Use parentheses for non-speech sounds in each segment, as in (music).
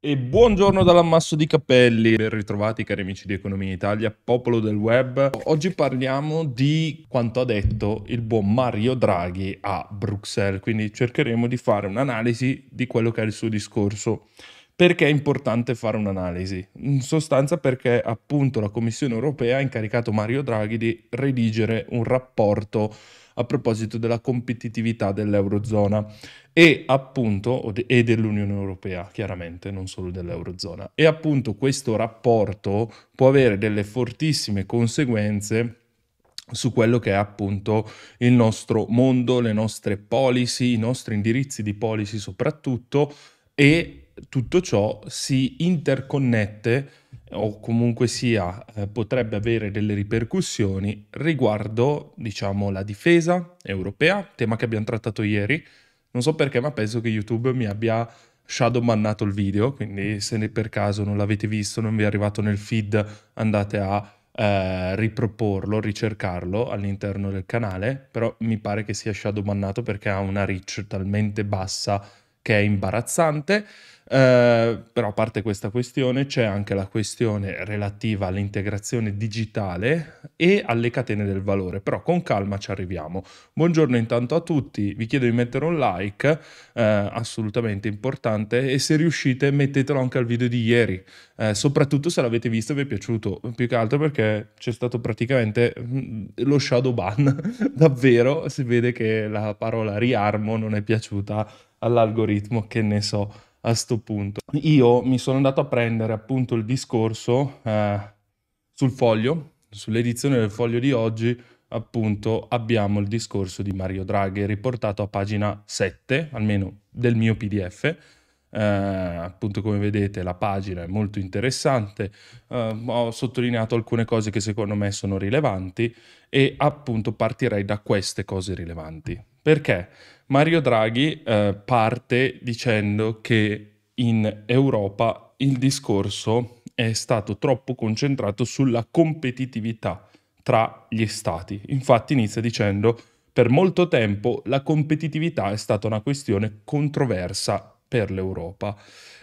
E buongiorno dall'ammasso di capelli, ben ritrovati cari amici di Economia Italia, popolo del web. Oggi parliamo di quanto ha detto il buon Mario Draghi a Bruxelles, quindi cercheremo di fare un'analisi di quello che è il suo discorso. Perché è importante fare un'analisi? In sostanza perché appunto la Commissione europea ha incaricato Mario Draghi di redigere un rapporto a proposito della competitività dell'Eurozona e appunto, e dell'Unione Europea, chiaramente, non solo dell'Eurozona. E appunto questo rapporto può avere delle fortissime conseguenze su quello che è appunto il nostro mondo, le nostre policy, i nostri indirizzi di policy soprattutto e tutto ciò si interconnette o comunque sia eh, potrebbe avere delle ripercussioni riguardo diciamo la difesa europea, tema che abbiamo trattato ieri. Non so perché, ma penso che YouTube mi abbia shadow mannato il video, quindi se per caso non l'avete visto, non vi è arrivato nel feed, andate a eh, riproporlo, ricercarlo all'interno del canale, però mi pare che sia shadow mannato perché ha una reach talmente bassa che è imbarazzante. Eh, però a parte questa questione c'è anche la questione relativa all'integrazione digitale e alle catene del valore, però con calma ci arriviamo. Buongiorno intanto a tutti, vi chiedo di mettere un like, eh, assolutamente importante, e se riuscite mettetelo anche al video di ieri, eh, soprattutto se l'avete visto e vi è piaciuto, più che altro perché c'è stato praticamente mm, lo shadow ban, (laughs) davvero si vede che la parola riarmo non è piaciuta all'algoritmo, che ne so a sto punto. Io mi sono andato a prendere appunto il discorso eh, sul foglio, sull'edizione del foglio di oggi, appunto abbiamo il discorso di Mario Draghi riportato a pagina 7, almeno del mio PDF. Eh, appunto come vedete la pagina è molto interessante eh, ho sottolineato alcune cose che secondo me sono rilevanti e appunto partirei da queste cose rilevanti perché Mario Draghi eh, parte dicendo che in Europa il discorso è stato troppo concentrato sulla competitività tra gli stati. Infatti inizia dicendo per molto tempo la competitività è stata una questione controversa per l'Europa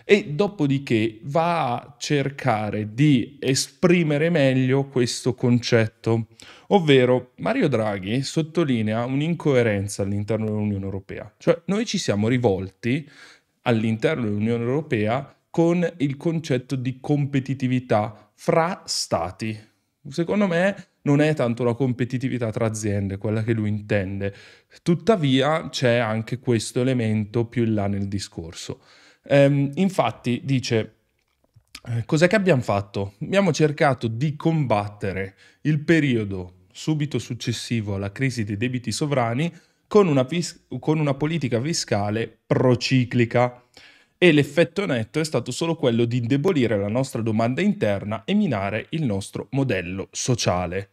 e dopodiché va a cercare di esprimere meglio questo concetto, ovvero Mario Draghi sottolinea un'incoerenza all'interno dell'Unione Europea, cioè noi ci siamo rivolti all'interno dell'Unione Europea con il concetto di competitività fra stati. Secondo me non è tanto la competitività tra aziende quella che lui intende, tuttavia c'è anche questo elemento più in là nel discorso. Ehm, infatti dice, eh, cos'è che abbiamo fatto? Abbiamo cercato di combattere il periodo subito successivo alla crisi dei debiti sovrani con una, con una politica fiscale prociclica e l'effetto netto è stato solo quello di indebolire la nostra domanda interna e minare il nostro modello sociale.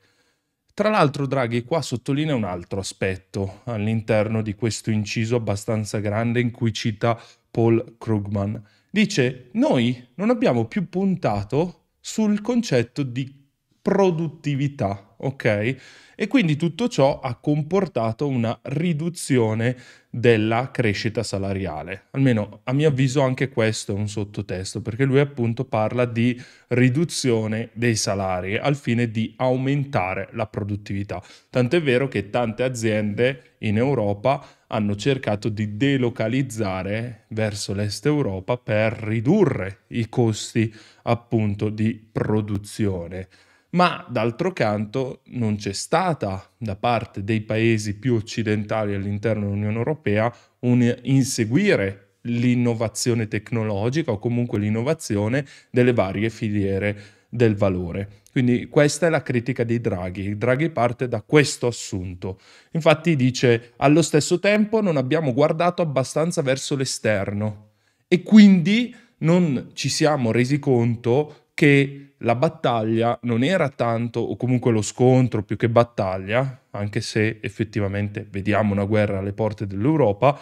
Tra l'altro Draghi qua sottolinea un altro aspetto all'interno di questo inciso abbastanza grande in cui cita Paul Krugman. Dice, noi non abbiamo più puntato sul concetto di produttività ok? E quindi tutto ciò ha comportato una riduzione della crescita salariale. Almeno a mio avviso anche questo è un sottotesto, perché lui appunto parla di riduzione dei salari al fine di aumentare la produttività. Tant'è vero che tante aziende in Europa hanno cercato di delocalizzare verso l'est Europa per ridurre i costi appunto di produzione ma d'altro canto non c'è stata da parte dei paesi più occidentali all'interno dell'Unione Europea un inseguire l'innovazione tecnologica o comunque l'innovazione delle varie filiere del valore. Quindi questa è la critica di Draghi. Draghi parte da questo assunto. Infatti dice allo stesso tempo non abbiamo guardato abbastanza verso l'esterno e quindi non ci siamo resi conto che la battaglia non era tanto, o comunque lo scontro più che battaglia, anche se effettivamente vediamo una guerra alle porte dell'Europa,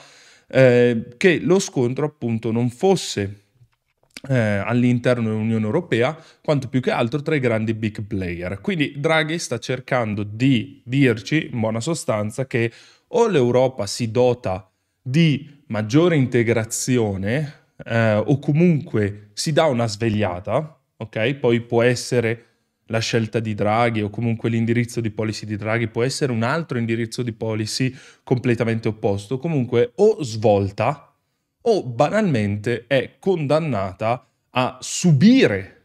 eh, che lo scontro appunto non fosse eh, all'interno dell'Unione Europea, quanto più che altro tra i grandi big player. Quindi Draghi sta cercando di dirci, in buona sostanza, che o l'Europa si dota di maggiore integrazione eh, o comunque si dà una svegliata, ok? Poi può essere la scelta di Draghi o comunque l'indirizzo di policy di Draghi può essere un altro indirizzo di policy completamente opposto, comunque o svolta o banalmente è condannata a subire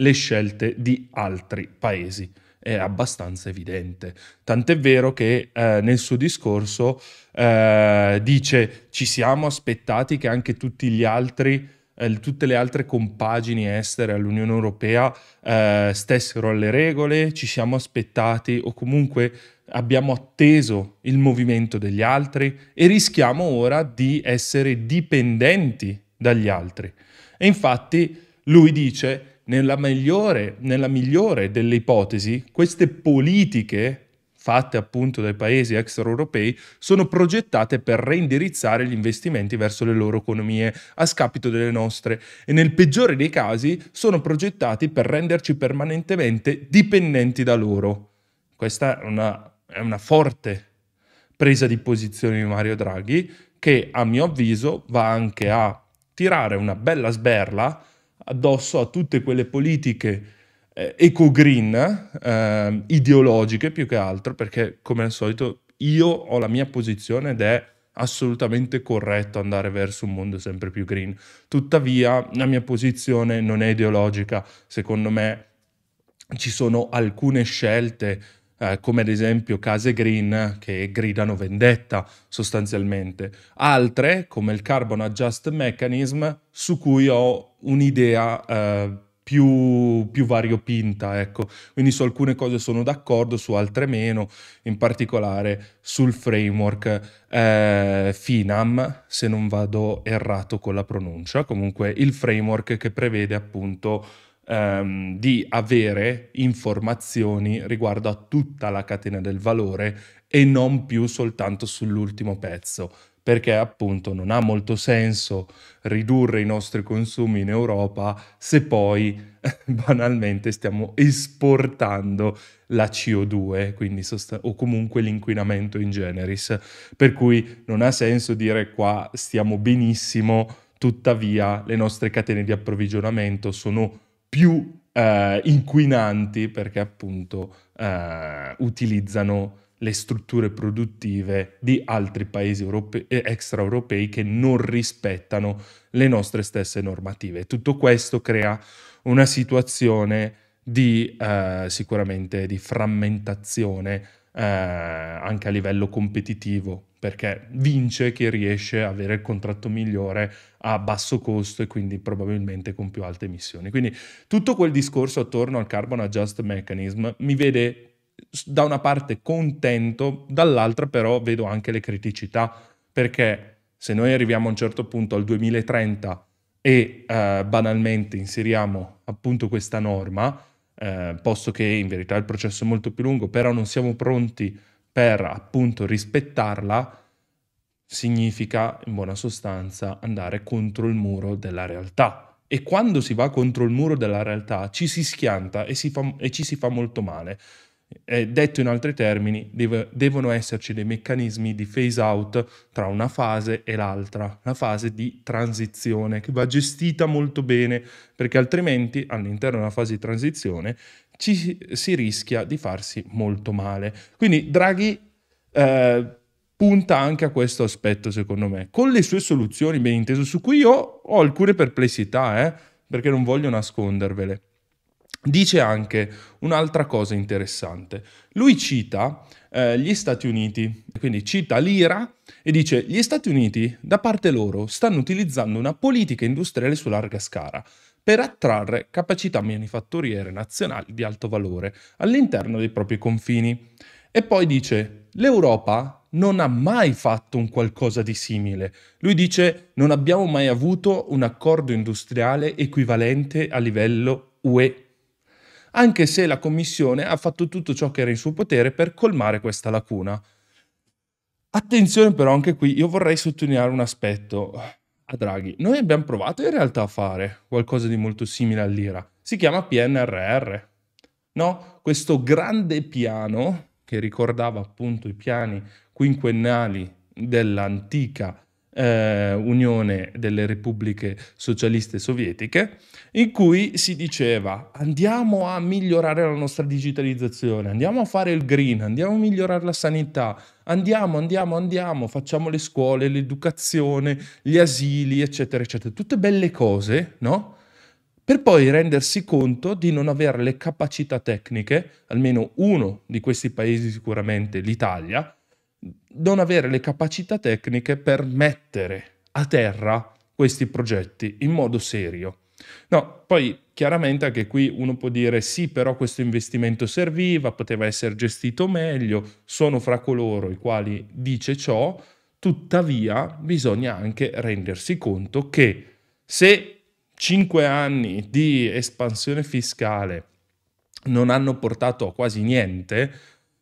le scelte di altri paesi. È abbastanza evidente. Tant'è vero che eh, nel suo discorso eh, dice ci siamo aspettati che anche tutti gli altri eh, tutte le altre compagini estere all'Unione Europea eh, stessero alle regole, ci siamo aspettati o comunque abbiamo atteso il movimento degli altri e rischiamo ora di essere dipendenti dagli altri. E infatti lui dice, nella migliore, nella migliore delle ipotesi, queste politiche fatte appunto dai paesi extraeuropei, sono progettate per reindirizzare gli investimenti verso le loro economie a scapito delle nostre e nel peggiore dei casi sono progettati per renderci permanentemente dipendenti da loro. Questa è una, è una forte presa di posizione di Mario Draghi che a mio avviso va anche a tirare una bella sberla addosso a tutte quelle politiche eh, eco-green, eh, ideologiche più che altro, perché come al solito io ho la mia posizione ed è assolutamente corretto andare verso un mondo sempre più green. Tuttavia la mia posizione non è ideologica, secondo me ci sono alcune scelte eh, come ad esempio case green che gridano vendetta sostanzialmente, altre come il Carbon Adjust Mechanism su cui ho un'idea eh, più, più variopinta, ecco. Quindi su alcune cose sono d'accordo, su altre meno, in particolare sul framework eh, Finam, se non vado errato con la pronuncia, comunque il framework che prevede appunto ehm, di avere informazioni riguardo a tutta la catena del valore e non più soltanto sull'ultimo pezzo perché appunto non ha molto senso ridurre i nostri consumi in Europa se poi (laughs) banalmente stiamo esportando la CO2 quindi sost- o comunque l'inquinamento in generis, per cui non ha senso dire qua stiamo benissimo, tuttavia le nostre catene di approvvigionamento sono più eh, inquinanti perché appunto eh, utilizzano le strutture produttive di altri paesi europei, eh, extraeuropei che non rispettano le nostre stesse normative. Tutto questo crea una situazione di eh, sicuramente di frammentazione eh, anche a livello competitivo perché vince chi riesce ad avere il contratto migliore a basso costo e quindi probabilmente con più alte emissioni. Quindi tutto quel discorso attorno al Carbon Adjust Mechanism mi vede da una parte contento, dall'altra però vedo anche le criticità, perché se noi arriviamo a un certo punto al 2030 e eh, banalmente inseriamo appunto questa norma, eh, posto che in verità il processo è molto più lungo, però non siamo pronti per appunto rispettarla, significa in buona sostanza andare contro il muro della realtà. E quando si va contro il muro della realtà ci si schianta e, si fa, e ci si fa molto male. Eh, detto in altri termini, deve, devono esserci dei meccanismi di phase out tra una fase e l'altra, la fase di transizione che va gestita molto bene perché altrimenti all'interno della fase di transizione ci si rischia di farsi molto male. Quindi Draghi eh, punta anche a questo aspetto secondo me, con le sue soluzioni ben inteso, su cui io ho alcune perplessità eh, perché non voglio nascondervele. Dice anche un'altra cosa interessante. Lui cita eh, gli Stati Uniti, quindi cita l'IRA e dice gli Stati Uniti da parte loro stanno utilizzando una politica industriale su larga scala per attrarre capacità manifatturiere nazionali di alto valore all'interno dei propri confini. E poi dice l'Europa non ha mai fatto un qualcosa di simile. Lui dice non abbiamo mai avuto un accordo industriale equivalente a livello UE anche se la Commissione ha fatto tutto ciò che era in suo potere per colmare questa lacuna. Attenzione però anche qui, io vorrei sottolineare un aspetto a Draghi. Noi abbiamo provato in realtà a fare qualcosa di molto simile all'IRA. Si chiama PNRR. No? Questo grande piano che ricordava appunto i piani quinquennali dell'antica eh, Unione delle Repubbliche Socialiste Sovietiche, in cui si diceva andiamo a migliorare la nostra digitalizzazione, andiamo a fare il green, andiamo a migliorare la sanità, andiamo, andiamo, andiamo, facciamo le scuole, l'educazione, gli asili, eccetera, eccetera. Tutte belle cose, no? per poi rendersi conto di non avere le capacità tecniche, almeno uno di questi paesi sicuramente, l'Italia, non avere le capacità tecniche per mettere a terra questi progetti in modo serio. No, poi chiaramente anche qui uno può dire sì, però questo investimento serviva, poteva essere gestito meglio, sono fra coloro i quali dice ciò, tuttavia bisogna anche rendersi conto che se cinque anni di espansione fiscale non hanno portato a quasi niente,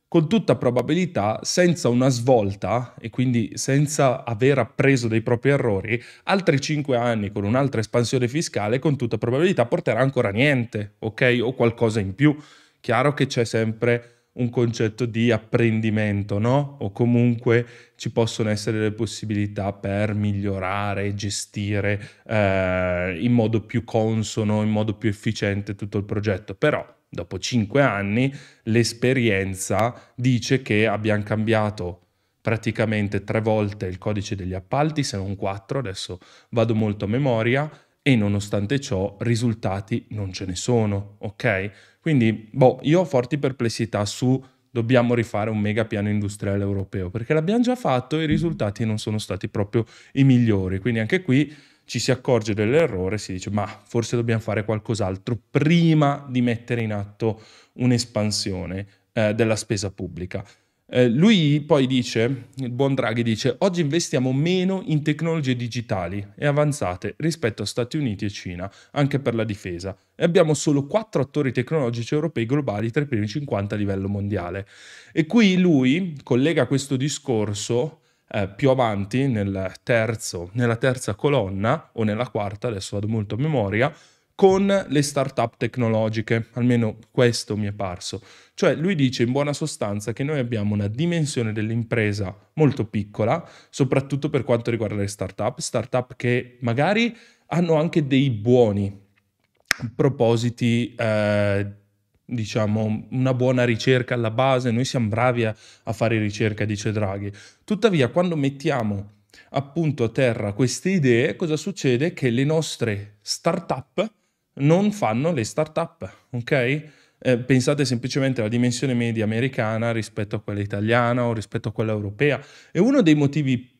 con tutta probabilità, senza una svolta e quindi senza aver appreso dei propri errori, altri 5 anni con un'altra espansione fiscale, con tutta probabilità porterà ancora niente, ok? O qualcosa in più. Chiaro che c'è sempre un concetto di apprendimento, no? O comunque ci possono essere le possibilità per migliorare, gestire eh, in modo più consono, in modo più efficiente tutto il progetto. Però dopo cinque anni, l'esperienza dice che abbiamo cambiato praticamente tre volte il codice degli appalti, se non quattro, adesso vado molto a memoria, e nonostante ciò risultati non ce ne sono, ok? Quindi, boh, io ho forti perplessità su dobbiamo rifare un mega piano industriale europeo, perché l'abbiamo già fatto e i risultati non sono stati proprio i migliori, quindi anche qui ci si accorge dell'errore e si dice ma forse dobbiamo fare qualcos'altro prima di mettere in atto un'espansione eh, della spesa pubblica. Eh, lui poi dice, il buon Draghi dice, oggi investiamo meno in tecnologie digitali e avanzate rispetto a Stati Uniti e Cina, anche per la difesa, e abbiamo solo quattro attori tecnologici europei globali tra i primi 50 a livello mondiale. E qui lui collega questo discorso eh, più avanti, nel terzo, nella terza colonna o nella quarta, adesso vado molto a memoria, con le start-up tecnologiche, almeno questo mi è parso. Cioè lui dice in buona sostanza che noi abbiamo una dimensione dell'impresa molto piccola, soprattutto per quanto riguarda le start-up, start-up che magari hanno anche dei buoni propositi eh, diciamo, una buona ricerca alla base, noi siamo bravi a, a fare ricerca, dice Draghi. Tuttavia, quando mettiamo appunto a terra queste idee, cosa succede? Che le nostre start-up non fanno le start-up, ok? Eh, pensate semplicemente alla dimensione media americana rispetto a quella italiana o rispetto a quella europea. E uno dei motivi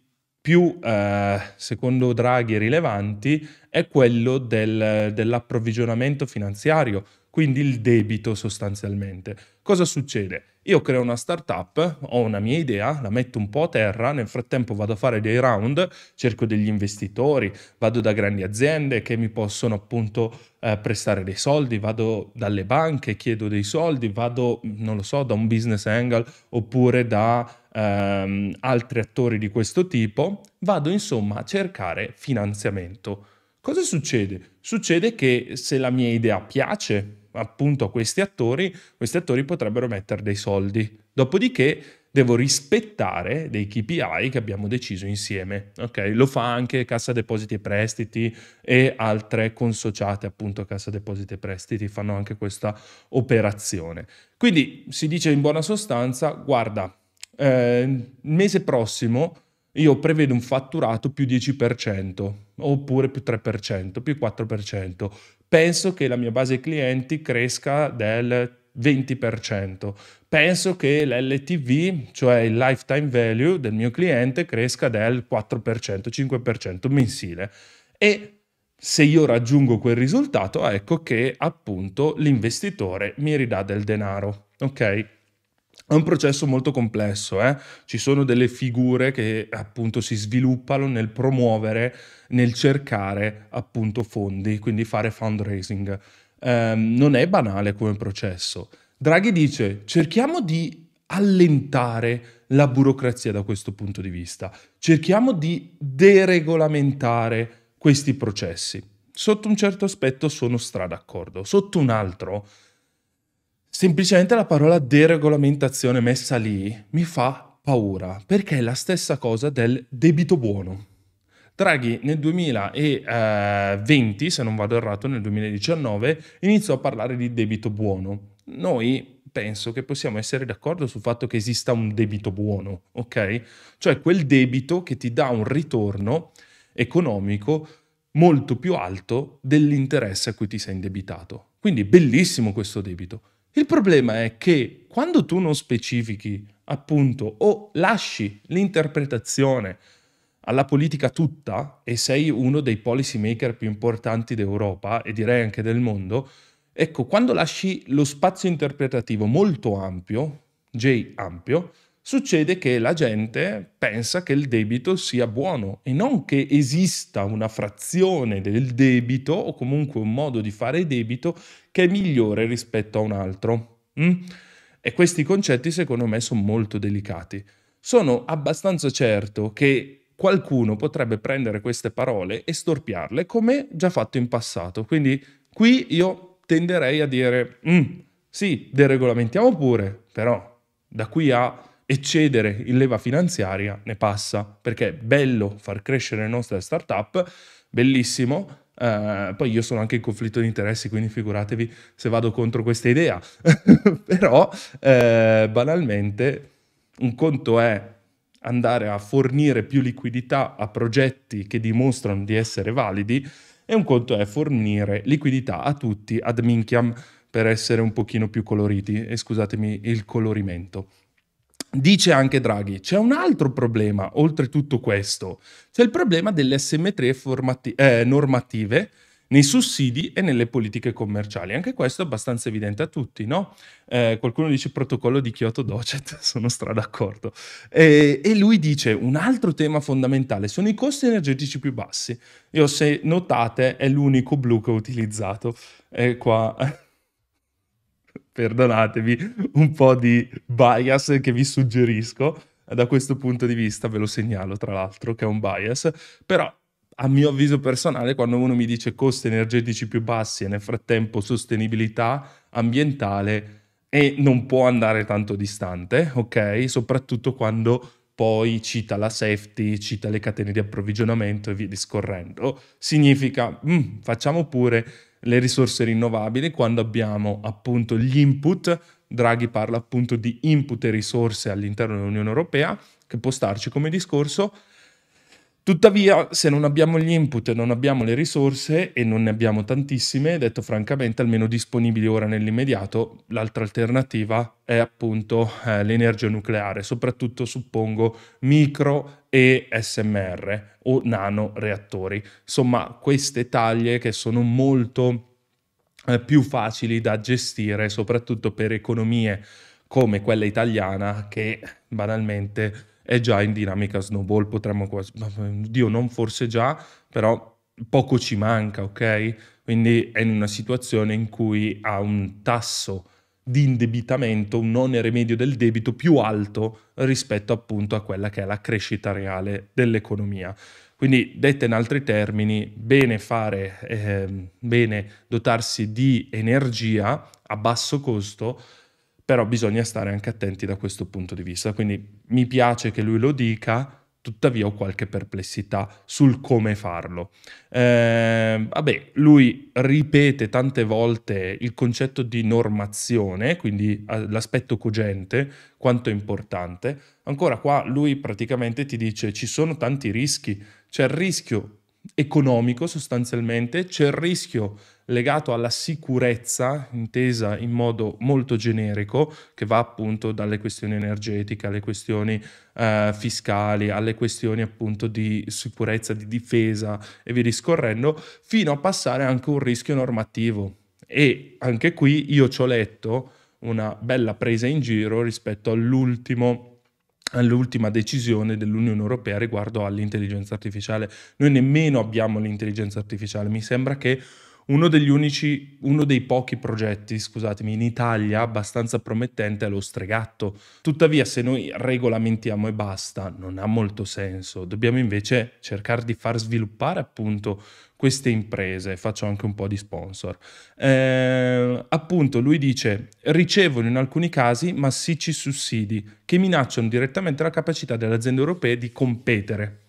più, eh, secondo Draghi, rilevanti è quello del, dell'approvvigionamento finanziario quindi il debito sostanzialmente. Cosa succede? Io creo una startup, ho una mia idea, la metto un po' a terra, nel frattempo vado a fare dei round, cerco degli investitori, vado da grandi aziende che mi possono appunto eh, prestare dei soldi, vado dalle banche, chiedo dei soldi, vado, non lo so, da un business angle oppure da ehm, altri attori di questo tipo, vado insomma a cercare finanziamento. Cosa succede? Succede che se la mia idea piace, appunto a questi attori, questi attori potrebbero mettere dei soldi. Dopodiché devo rispettare dei KPI che abbiamo deciso insieme. Okay? Lo fa anche Cassa Depositi e Prestiti e altre consociate appunto Cassa Depositi e Prestiti fanno anche questa operazione. Quindi si dice in buona sostanza, guarda, eh, il mese prossimo io prevedo un fatturato più 10%, oppure più 3%, più 4%. Penso che la mia base clienti cresca del 20%. Penso che l'LTV, cioè il lifetime value del mio cliente, cresca del 4%, 5% mensile. E se io raggiungo quel risultato, ecco che appunto l'investitore mi ridà del denaro. Ok? È un processo molto complesso, eh? ci sono delle figure che appunto si sviluppano nel promuovere, nel cercare appunto fondi, quindi fare fundraising. Eh, non è banale come processo. Draghi dice cerchiamo di allentare la burocrazia da questo punto di vista, cerchiamo di deregolamentare questi processi. Sotto un certo aspetto sono stra d'accordo, sotto un altro Semplicemente la parola deregolamentazione messa lì mi fa paura, perché è la stessa cosa del debito buono. Draghi nel 2020, se non vado errato, nel 2019, iniziò a parlare di debito buono. Noi penso che possiamo essere d'accordo sul fatto che esista un debito buono, ok? Cioè quel debito che ti dà un ritorno economico molto più alto dell'interesse a cui ti sei indebitato. Quindi bellissimo questo debito. Il problema è che quando tu non specifichi appunto o lasci l'interpretazione alla politica tutta e sei uno dei policy maker più importanti d'Europa e direi anche del mondo, ecco, quando lasci lo spazio interpretativo molto ampio, J ampio, succede che la gente pensa che il debito sia buono e non che esista una frazione del debito o comunque un modo di fare debito che è migliore rispetto a un altro. Mm? E questi concetti secondo me sono molto delicati. Sono abbastanza certo che qualcuno potrebbe prendere queste parole e storpiarle come già fatto in passato. Quindi qui io tenderei a dire mm, sì, deregolamentiamo pure, però da qui a eccedere in leva finanziaria ne passa, perché è bello far crescere le nostre startup, bellissimo, Uh, poi io sono anche in conflitto di interessi, quindi figuratevi se vado contro questa idea. (laughs) Però eh, banalmente un conto è andare a fornire più liquidità a progetti che dimostrano di essere validi e un conto è fornire liquidità a tutti ad minchiam per essere un pochino più coloriti e scusatemi il colorimento. Dice anche Draghi, c'è un altro problema oltre tutto questo, c'è il problema delle sm formati- eh, normative nei sussidi e nelle politiche commerciali. Anche questo è abbastanza evidente a tutti, no? Eh, qualcuno dice protocollo di Kyoto Docet, (laughs) sono stra d'accordo. E, e, lui dice un altro tema fondamentale sono i costi energetici più bassi. Io se notate è l'unico blu che ho utilizzato eh, qua perdonatevi, un po' di bias che vi suggerisco. Da questo punto di vista ve lo segnalo, tra l'altro, che è un bias, però a mio avviso personale, quando uno mi dice costi energetici più bassi e nel frattempo sostenibilità ambientale, e non può andare tanto distante, ok? Soprattutto quando poi cita la safety, cita le catene di approvvigionamento e via discorrendo. Significa, mm, facciamo pure le risorse rinnovabili quando abbiamo appunto gli input. Draghi parla appunto di input e risorse all'interno dell'Unione Europea, che può starci come discorso, Tuttavia, se non abbiamo gli input, e non abbiamo le risorse e non ne abbiamo tantissime, detto francamente, almeno disponibili ora nell'immediato, l'altra alternativa è appunto eh, l'energia nucleare, soprattutto suppongo micro e SMR o nano reattori. Insomma, queste taglie che sono molto eh, più facili da gestire, soprattutto per economie come quella italiana che banalmente è già in dinamica snowball, potremmo quasi, Dio non forse già, però poco ci manca, ok? Quindi è in una situazione in cui ha un tasso di indebitamento, un onere medio del debito più alto rispetto appunto a quella che è la crescita reale dell'economia. Quindi, detta in altri termini, bene fare, eh, bene dotarsi di energia a basso costo però bisogna stare anche attenti da questo punto di vista. Quindi mi piace che lui lo dica, tuttavia ho qualche perplessità sul come farlo. Eh, vabbè, lui ripete tante volte il concetto di normazione, quindi eh, l'aspetto cogente, quanto è importante. Ancora qua lui praticamente ti dice ci sono tanti rischi, c'è il rischio economico sostanzialmente, c'è il rischio legato alla sicurezza, intesa in modo molto generico, che va appunto dalle questioni energetiche alle questioni eh, fiscali, alle questioni appunto di sicurezza, di difesa e via discorrendo, fino a passare anche un rischio normativo. E anche qui io ci ho letto una bella presa in giro rispetto all'ultimo all'ultima decisione dell'Unione Europea riguardo all'intelligenza artificiale. Noi nemmeno abbiamo l'intelligenza artificiale, mi sembra che uno degli unici, uno dei pochi progetti, scusatemi, in Italia abbastanza promettente è lo stregatto. Tuttavia, se noi regolamentiamo e basta, non ha molto senso. Dobbiamo invece cercare di far sviluppare appunto queste imprese, faccio anche un po' di sponsor. Eh, appunto, lui dice: ricevono in alcuni casi massicci sussidi che minacciano direttamente la capacità delle aziende europee di competere.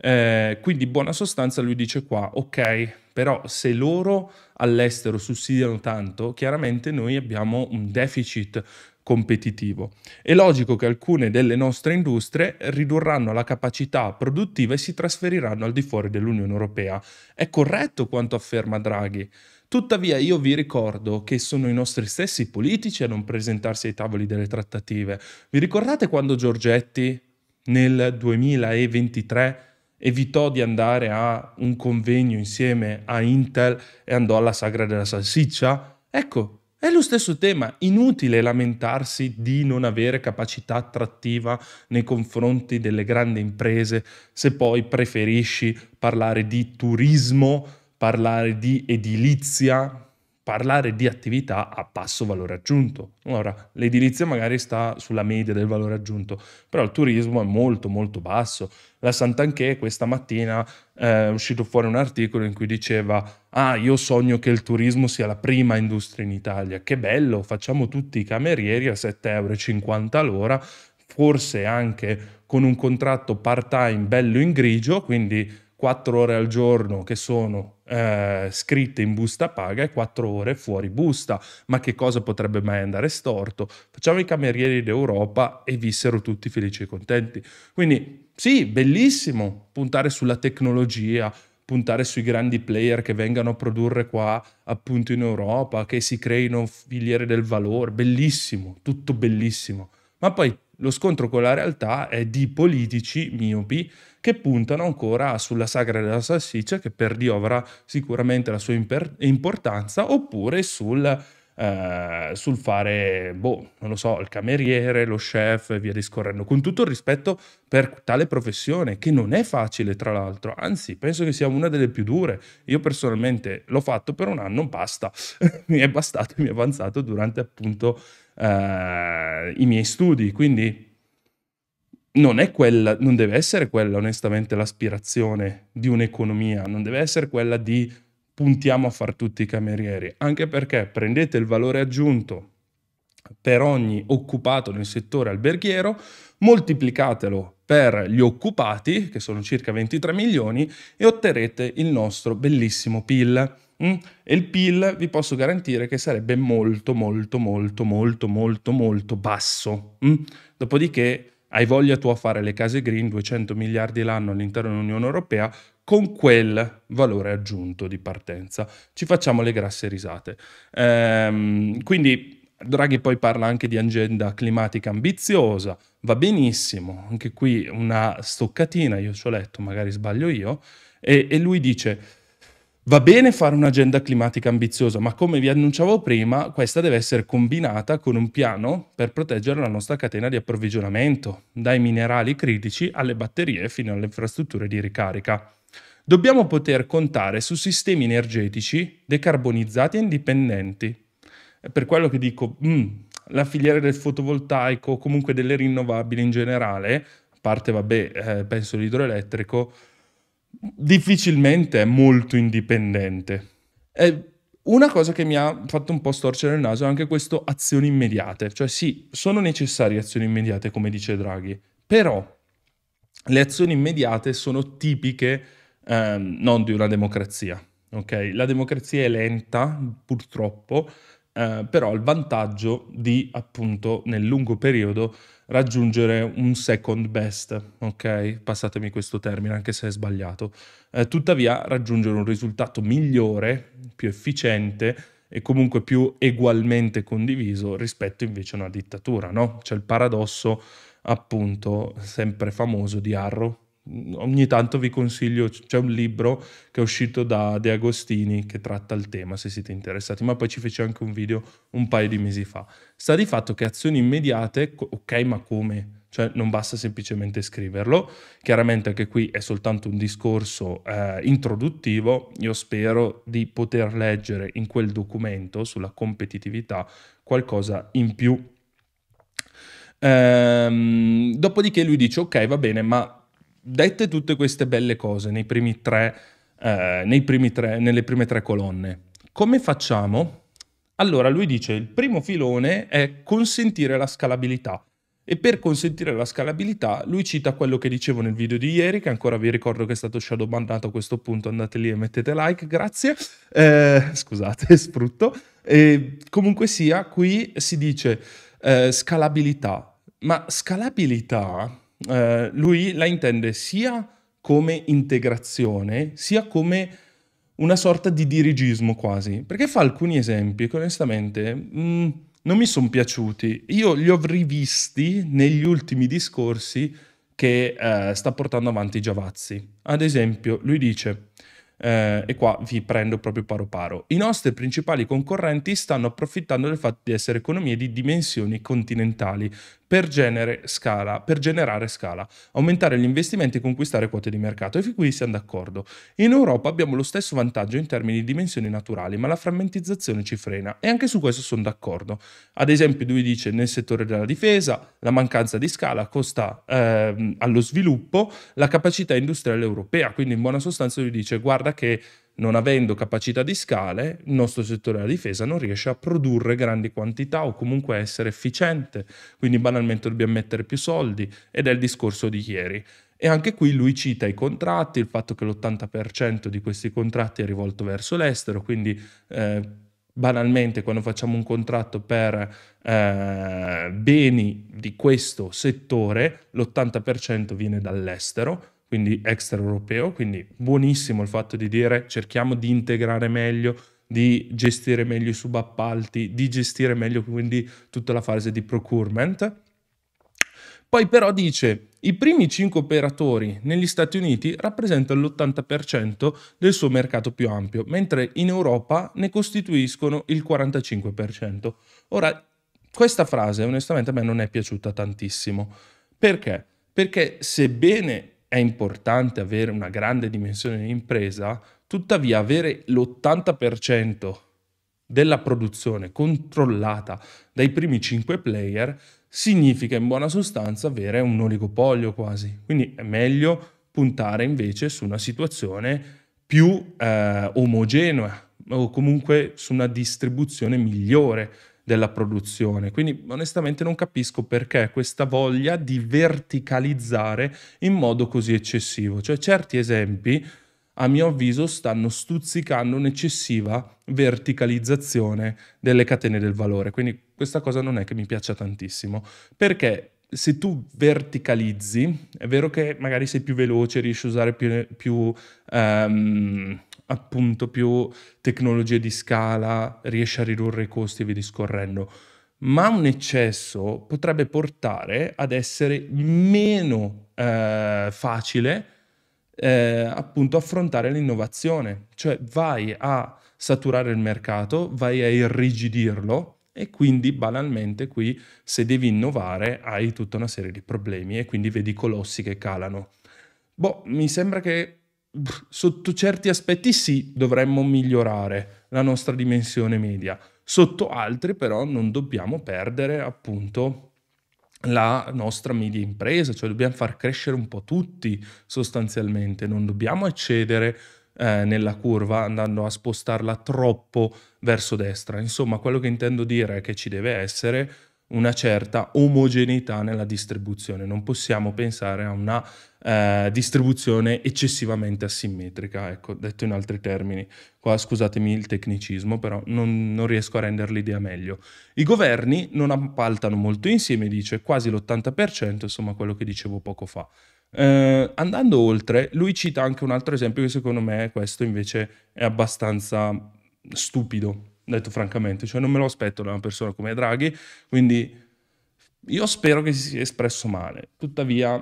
Eh, quindi, buona sostanza, lui dice qua: ok, però se loro all'estero sussidiano tanto, chiaramente noi abbiamo un deficit competitivo. È logico che alcune delle nostre industrie ridurranno la capacità produttiva e si trasferiranno al di fuori dell'Unione Europea. È corretto quanto afferma Draghi. Tuttavia io vi ricordo che sono i nostri stessi politici a non presentarsi ai tavoli delle trattative. Vi ricordate quando Giorgetti nel 2023 evitò di andare a un convegno insieme a Intel e andò alla sagra della salsiccia? Ecco, è lo stesso tema, inutile lamentarsi di non avere capacità attrattiva nei confronti delle grandi imprese se poi preferisci parlare di turismo, parlare di edilizia, parlare di attività a basso valore aggiunto. Ora, l'edilizia magari sta sulla media del valore aggiunto, però il turismo è molto molto basso. La Sant'Anché questa mattina eh, è uscito fuori un articolo in cui diceva «Ah, io sogno che il turismo sia la prima industria in Italia. Che bello, facciamo tutti i camerieri a 7,50 euro l'ora, forse anche con un contratto part-time bello in grigio, quindi 4 ore al giorno che sono eh, scritte in busta paga e quattro ore fuori busta. Ma che cosa potrebbe mai andare storto? Facciamo i camerieri d'Europa e vissero tutti felici e contenti. Quindi sì, bellissimo puntare sulla tecnologia, puntare sui grandi player che vengano a produrre qua appunto in Europa, che si creino filiere del valore, bellissimo, tutto bellissimo. Ma poi lo scontro con la realtà è di politici miopi che puntano ancora sulla sagra della salsiccia, che per Dio avrà sicuramente la sua imper- importanza, oppure sul, eh, sul fare, boh, non lo so, il cameriere, lo chef e via discorrendo. Con tutto il rispetto per tale professione, che non è facile, tra l'altro, anzi, penso che sia una delle più dure. Io personalmente l'ho fatto per un anno, basta, (laughs) mi è bastato, e mi è avanzato durante appunto eh, i miei studi, quindi non è quella, non deve essere quella onestamente l'aspirazione di un'economia, non deve essere quella di puntiamo a far tutti i camerieri, anche perché prendete il valore aggiunto per ogni occupato nel settore alberghiero, moltiplicatelo per gli occupati, che sono circa 23 milioni, e otterrete il nostro bellissimo PIL. Mm? E il PIL vi posso garantire che sarebbe molto, molto, molto, molto, molto, molto basso. Mm? Dopodiché hai voglia tu a fare le case green 200 miliardi l'anno all'interno dell'Unione Europea con quel valore aggiunto di partenza. Ci facciamo le grasse risate. Ehm, quindi Draghi poi parla anche di agenda climatica ambiziosa, va benissimo, anche qui una stoccatina, io ci ho letto, magari sbaglio io, e, e lui dice Va bene fare un'agenda climatica ambiziosa, ma come vi annunciavo prima, questa deve essere combinata con un piano per proteggere la nostra catena di approvvigionamento, dai minerali critici alle batterie fino alle infrastrutture di ricarica. Dobbiamo poter contare su sistemi energetici decarbonizzati e indipendenti. per quello che dico, mm, la filiera del fotovoltaico, comunque delle rinnovabili in generale, a parte, vabbè, eh, penso l'idroelettrico, difficilmente è molto indipendente. È una cosa che mi ha fatto un po' storcere il naso è anche questo azioni immediate, cioè sì, sono necessarie azioni immediate come dice Draghi, però le azioni immediate sono tipiche ehm, non di una democrazia, ok? La democrazia è lenta purtroppo eh, però il vantaggio di appunto nel lungo periodo raggiungere un second best, ok? Passatemi questo termine anche se è sbagliato. Eh, tuttavia raggiungere un risultato migliore, più efficiente e comunque più egualmente condiviso rispetto invece a una dittatura, no? C'è il paradosso appunto sempre famoso di Arrow ogni tanto vi consiglio, c'è un libro che è uscito da De Agostini che tratta il tema se siete interessati, ma poi ci fece anche un video un paio di mesi fa. Sta di fatto che azioni immediate, ok, ma come? Cioè non basta semplicemente scriverlo, chiaramente anche qui è soltanto un discorso eh, introduttivo, io spero di poter leggere in quel documento sulla competitività qualcosa in più. Ehm, dopodiché lui dice ok va bene ma dette tutte queste belle cose nei primi tre, eh, nei primi tre, nelle prime tre colonne, come facciamo? Allora lui dice il primo filone è consentire la scalabilità e per consentire la scalabilità lui cita quello che dicevo nel video di ieri che ancora vi ricordo che è stato shadowbannato a questo punto andate lì e mettete like grazie eh, scusate (laughs) sprutto e comunque sia qui si dice eh, scalabilità ma scalabilità eh, lui la intende sia come integrazione, sia come una sorta di dirigismo quasi, perché fa alcuni esempi che onestamente mh, mm, non mi sono piaciuti. Io li ho rivisti negli ultimi discorsi che eh, sta portando avanti Giavazzi. Ad esempio, lui dice, eh, e qua vi prendo proprio paro paro, i nostri principali concorrenti stanno approfittando del fatto di essere economie di dimensioni continentali per, scala, per generare scala, aumentare gli investimenti e conquistare quote di mercato. E fin qui siamo d'accordo. In Europa abbiamo lo stesso vantaggio in termini di dimensioni naturali, ma la frammentizzazione ci frena e anche su questo sono d'accordo. Ad esempio, lui dice nel settore della difesa la mancanza di scala costa eh, allo sviluppo la capacità industriale europea, quindi in buona sostanza lui dice guarda che non avendo capacità di scale, il nostro settore della difesa non riesce a produrre grandi quantità o comunque a essere efficiente, quindi banalmente dobbiamo mettere più soldi ed è il discorso di ieri. E anche qui lui cita i contratti, il fatto che l'80% di questi contratti è rivolto verso l'estero, quindi eh, banalmente quando facciamo un contratto per eh, beni di questo settore, l'80% viene dall'estero, quindi extraeuropeo, quindi buonissimo il fatto di dire cerchiamo di integrare meglio, di gestire meglio i subappalti, di gestire meglio quindi tutta la fase di procurement. Poi però dice i primi 5 operatori negli Stati Uniti rappresentano l'80% del suo mercato più ampio, mentre in Europa ne costituiscono il 45%. Ora, questa frase onestamente a me non è piaciuta tantissimo. Perché? Perché sebbene è importante avere una grande dimensione di impresa, tuttavia avere l'80% della produzione controllata dai primi 5 player significa in buona sostanza avere un oligopolio quasi. Quindi è meglio puntare invece su una situazione più eh, omogenea o comunque su una distribuzione migliore della produzione. Quindi onestamente non capisco perché questa voglia di verticalizzare in modo così eccessivo. Cioè certi esempi, a mio avviso, stanno stuzzicando un'eccessiva verticalizzazione delle catene del valore. Quindi questa cosa non è che mi piaccia tantissimo, perché se tu verticalizzi, è vero che magari sei più veloce, riesci a usare più... più um, appunto più tecnologie di scala, riesce a ridurre i costi e via discorrendo. Ma un eccesso potrebbe portare ad essere meno eh, facile eh, appunto affrontare l'innovazione, cioè vai a saturare il mercato, vai a irrigidirlo e quindi banalmente qui se devi innovare hai tutta una serie di problemi e quindi vedi colossi che calano. Boh, mi sembra che sotto certi aspetti sì, dovremmo migliorare la nostra dimensione media, sotto altri però non dobbiamo perdere appunto la nostra media impresa, cioè dobbiamo far crescere un po' tutti sostanzialmente, non dobbiamo eccedere eh, nella curva andando a spostarla troppo verso destra. Insomma, quello che intendo dire è che ci deve essere una certa omogeneità nella distribuzione, non possiamo pensare a una eh, distribuzione eccessivamente asimmetrica, ecco, detto in altri termini. Qua scusatemi il tecnicismo, però non, non riesco a rendere l'idea meglio. I governi non appaltano molto insieme, dice quasi l'80%, insomma quello che dicevo poco fa. Uh, andando oltre, lui cita anche un altro esempio che secondo me questo invece è abbastanza stupido, detto francamente, cioè non me lo aspetto da una persona come Draghi, quindi io spero che si sia espresso male. Tuttavia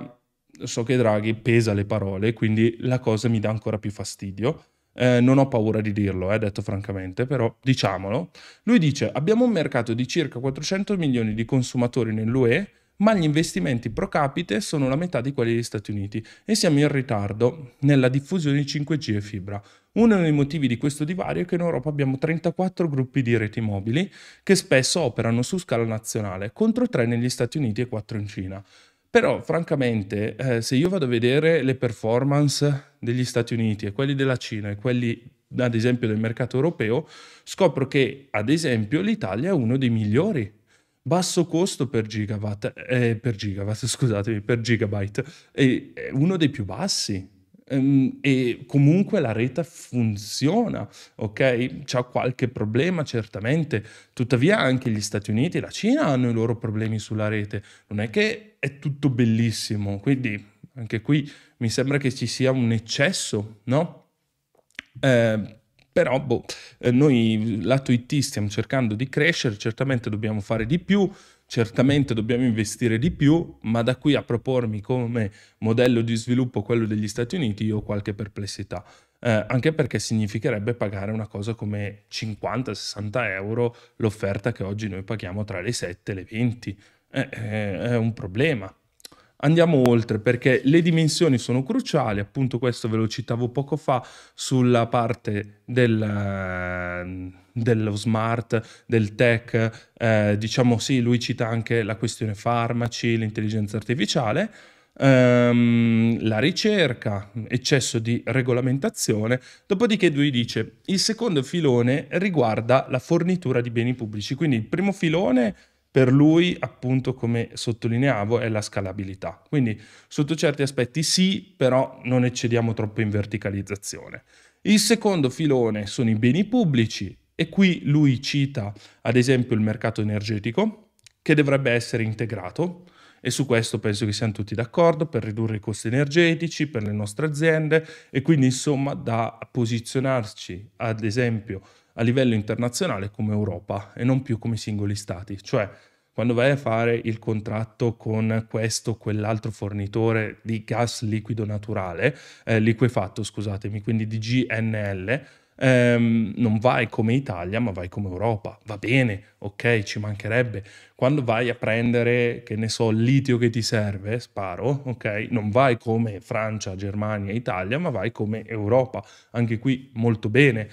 so che Draghi pesa le parole, quindi la cosa mi dà ancora più fastidio. Eh, non ho paura di dirlo, eh, detto francamente, però diciamolo. Lui dice: Abbiamo un mercato di circa 400 milioni di consumatori nell'UE, ma gli investimenti pro capite sono la metà di quelli degli Stati Uniti e siamo in ritardo nella diffusione di 5G e fibra. Uno dei motivi di questo divario è che in Europa abbiamo 34 gruppi di reti mobili che spesso operano su scala nazionale, contro 3 negli Stati Uniti e 4 in Cina. Però francamente, eh, se io vado a vedere le performance degli Stati Uniti e quelli della Cina e quelli ad esempio del mercato europeo, scopro che ad esempio l'Italia è uno dei migliori. Basso costo per gigawatt, eh, per gigawatt, (laughs) scusatemi, per gigabyte, è uno dei più bassi. Ehm, e comunque la rete funziona, ok? C'è qualche problema certamente, tuttavia anche gli Stati Uniti e la Cina hanno i loro problemi sulla rete, non è che è tutto bellissimo, quindi anche qui mi sembra che ci sia un eccesso, no? Eh, però boh, eh, noi lato IT stiamo cercando di crescere, certamente dobbiamo fare di più, Certamente dobbiamo investire di più, ma da qui a propormi come modello di sviluppo quello degli Stati Uniti io ho qualche perplessità. Eh, anche perché significherebbe pagare una cosa come 50-60 euro l'offerta che oggi noi paghiamo tra le 7 e le 20. Eh, eh, è un problema. Andiamo oltre perché le dimensioni sono cruciali, appunto questo ve lo citavo poco fa sulla parte del, dello smart, del tech, eh, diciamo sì, lui cita anche la questione farmaci, l'intelligenza artificiale, ehm, la ricerca, eccesso di regolamentazione, dopodiché lui dice il secondo filone riguarda la fornitura di beni pubblici, quindi il primo filone per lui, appunto, come sottolineavo, è la scalabilità. Quindi, sotto certi aspetti sì, però non eccediamo troppo in verticalizzazione. Il secondo filone sono i beni pubblici, e qui lui cita ad esempio il mercato energetico che dovrebbe essere integrato e su questo penso che siamo tutti d'accordo per ridurre i costi energetici per le nostre aziende e quindi insomma da posizionarci ad esempio a livello internazionale come Europa e non più come singoli stati, cioè quando vai a fare il contratto con questo o quell'altro fornitore di gas liquido naturale, eh, liquefatto, scusatemi, quindi di GNL, ehm, non vai come Italia, ma vai come Europa. Va bene, ok, ci mancherebbe. Quando vai a prendere, che ne so, il litio che ti serve, sparo, ok, non vai come Francia, Germania, Italia, ma vai come Europa. Anche qui molto bene.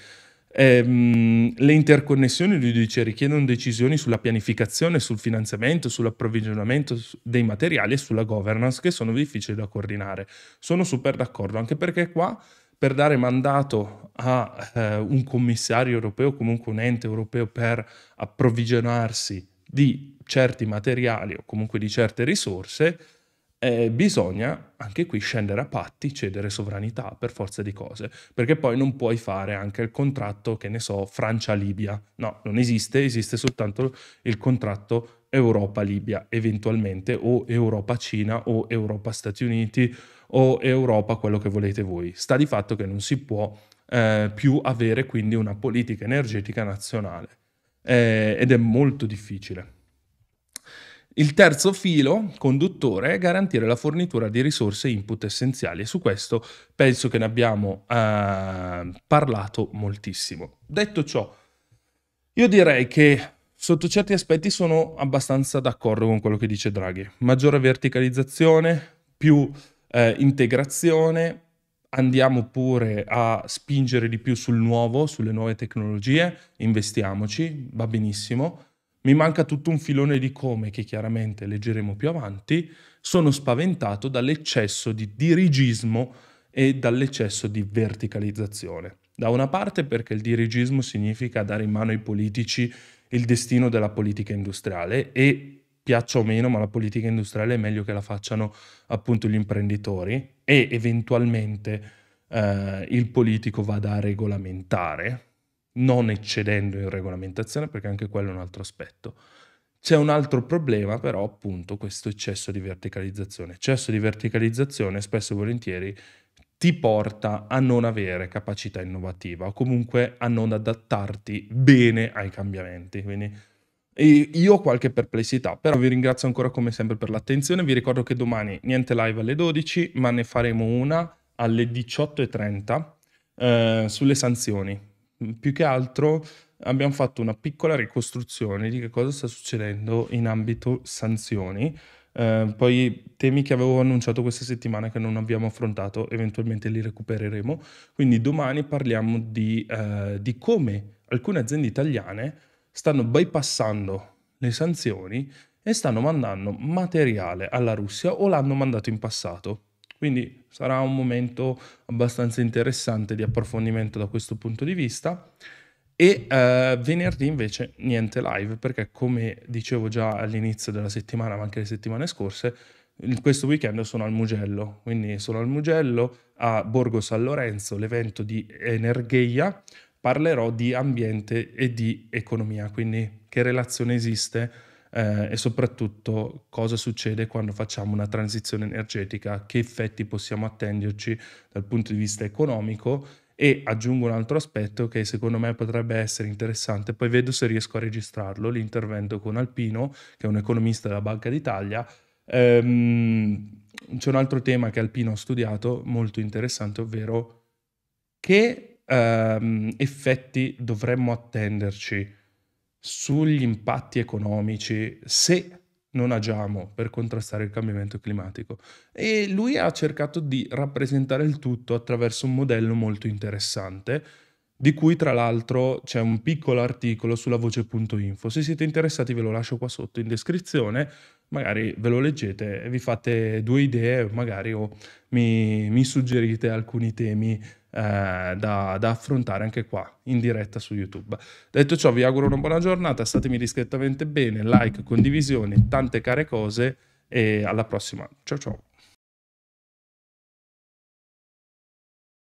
Ehm, le interconnessioni, lui dice, richiedono decisioni sulla pianificazione, sul finanziamento, sull'approvvigionamento dei materiali e sulla governance che sono difficili da coordinare. Sono super d'accordo, anche perché qua per dare mandato a eh, un commissario europeo, comunque un ente europeo per approvvigionarsi di certi materiali o comunque di certe risorse, eh, bisogna anche qui scendere a patti, cedere sovranità per forza di cose, perché poi non puoi fare anche il contratto, che ne so, Francia-Libia. No, non esiste, esiste soltanto il contratto Europa-Libia eventualmente o Europa-Cina o Europa-Stati Uniti o Europa quello che volete voi. Sta di fatto che non si può eh, più avere quindi una politica energetica nazionale eh, ed è molto difficile. Il terzo filo conduttore è garantire la fornitura di risorse e input essenziali e su questo penso che ne abbiamo eh, parlato moltissimo. Detto ciò, io direi che sotto certi aspetti sono abbastanza d'accordo con quello che dice Draghi. Maggiore verticalizzazione, più eh, integrazione, andiamo pure a spingere di più sul nuovo, sulle nuove tecnologie, investiamoci, va benissimo. Mi manca tutto un filone di come, che chiaramente leggeremo più avanti, sono spaventato dall'eccesso di dirigismo e dall'eccesso di verticalizzazione. Da una parte perché il dirigismo significa dare in mano ai politici il destino della politica industriale e piaccia o meno, ma la politica industriale è meglio che la facciano appunto gli imprenditori e eventualmente eh, il politico vada a regolamentare, non eccedendo in regolamentazione, perché anche quello è un altro aspetto. C'è un altro problema però appunto questo eccesso di verticalizzazione. Eccesso di verticalizzazione spesso e volentieri ti porta a non avere capacità innovativa o comunque a non adattarti bene ai cambiamenti. Quindi e io ho qualche perplessità, però vi ringrazio ancora come sempre per l'attenzione. Vi ricordo che domani niente live alle 12, ma ne faremo una alle 18.30 eh, sulle sanzioni. Più che altro abbiamo fatto una piccola ricostruzione di che cosa sta succedendo in ambito sanzioni. Eh, poi temi che avevo annunciato questa settimana che non abbiamo affrontato, eventualmente li recupereremo. Quindi domani parliamo di, eh, di come alcune aziende italiane stanno bypassando le sanzioni e stanno mandando materiale alla Russia o l'hanno mandato in passato. Quindi sarà un momento abbastanza interessante di approfondimento da questo punto di vista. E eh, venerdì invece niente live perché come dicevo già all'inizio della settimana, ma anche le settimane scorse, questo weekend sono al Mugello, quindi sono al Mugello a Borgo San Lorenzo, l'evento di Energheia, parlerò di ambiente e di economia, quindi che relazione esiste eh, e soprattutto cosa succede quando facciamo una transizione energetica, che effetti possiamo attenderci dal punto di vista economico e aggiungo un altro aspetto che secondo me potrebbe essere interessante, poi vedo se riesco a registrarlo, l'intervento con Alpino, che è un economista della Banca d'Italia. Ehm, c'è un altro tema che Alpino ha studiato molto interessante, ovvero che um, effetti dovremmo attenderci sugli impatti economici se non agiamo per contrastare il cambiamento climatico. E lui ha cercato di rappresentare il tutto attraverso un modello molto interessante, di cui tra l'altro c'è un piccolo articolo sulla voce.info. Se siete interessati ve lo lascio qua sotto in descrizione magari ve lo leggete e vi fate due idee, magari o mi, mi suggerite alcuni temi eh, da, da, affrontare anche qua in diretta su YouTube. Detto ciò, vi auguro una buona giornata, statemi discretamente bene, like, condivisione, tante care cose e alla prossima. Ciao ciao.